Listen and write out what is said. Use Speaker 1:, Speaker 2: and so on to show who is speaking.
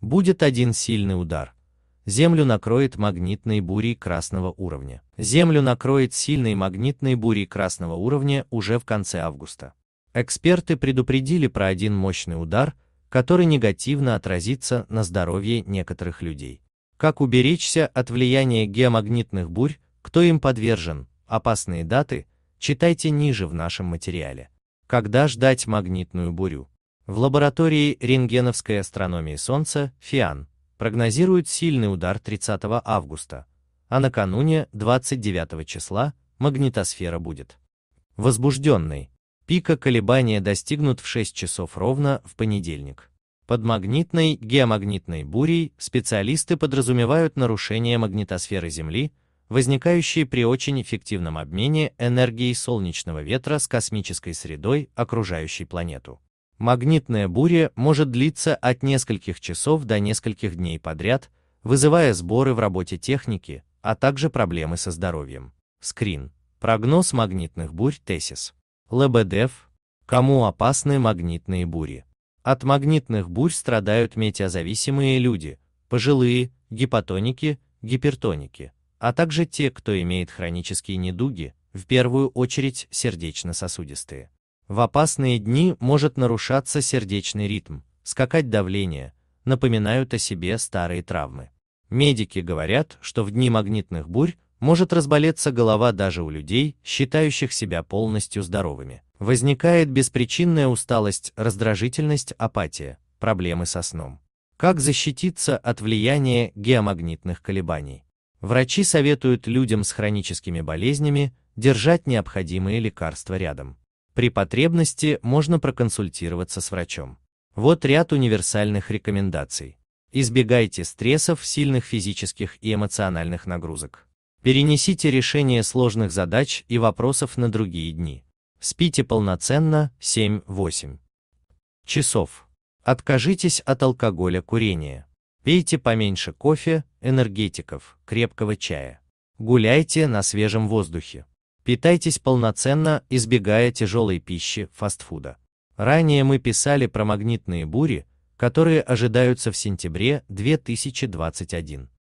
Speaker 1: Будет один сильный удар. Землю накроет магнитной бурей красного уровня. Землю накроет сильной магнитной бурей красного уровня уже в конце августа. Эксперты предупредили про один мощный удар, который негативно отразится на здоровье некоторых людей. Как уберечься от влияния геомагнитных бурь, кто им подвержен, опасные даты, читайте ниже в нашем материале. Когда ждать магнитную бурю? В лаборатории рентгеновской астрономии Солнца, ФИАН, прогнозируют сильный удар 30 августа, а накануне 29 числа магнитосфера будет возбужденной. Пика колебания достигнут в 6 часов ровно в понедельник. Под магнитной геомагнитной бурей специалисты подразумевают нарушение магнитосферы Земли, возникающие при очень эффективном обмене энергии солнечного ветра с космической средой, окружающей планету. Магнитная буря может длиться от нескольких часов до нескольких дней подряд, вызывая сборы в работе техники, а также проблемы со здоровьем. Скрин. Прогноз магнитных бурь Тесис. ЛБДФ. Кому опасны магнитные бури? От магнитных бурь страдают метеозависимые люди, пожилые, гипотоники, гипертоники, а также те, кто имеет хронические недуги, в первую очередь сердечно-сосудистые. В опасные дни может нарушаться сердечный ритм, скакать давление, напоминают о себе старые травмы. Медики говорят, что в дни магнитных бурь может разболеться голова даже у людей, считающих себя полностью здоровыми. Возникает беспричинная усталость, раздражительность, апатия, проблемы со сном. Как защититься от влияния геомагнитных колебаний? Врачи советуют людям с хроническими болезнями держать необходимые лекарства рядом. При потребности можно проконсультироваться с врачом. Вот ряд универсальных рекомендаций. Избегайте стрессов, сильных физических и эмоциональных нагрузок. Перенесите решение сложных задач и вопросов на другие дни. Спите полноценно 7-8 часов. Откажитесь от алкоголя курения. Пейте поменьше кофе, энергетиков, крепкого чая. Гуляйте на свежем воздухе. Питайтесь полноценно, избегая тяжелой пищи, фастфуда. Ранее мы писали про магнитные бури, которые ожидаются в сентябре 2021.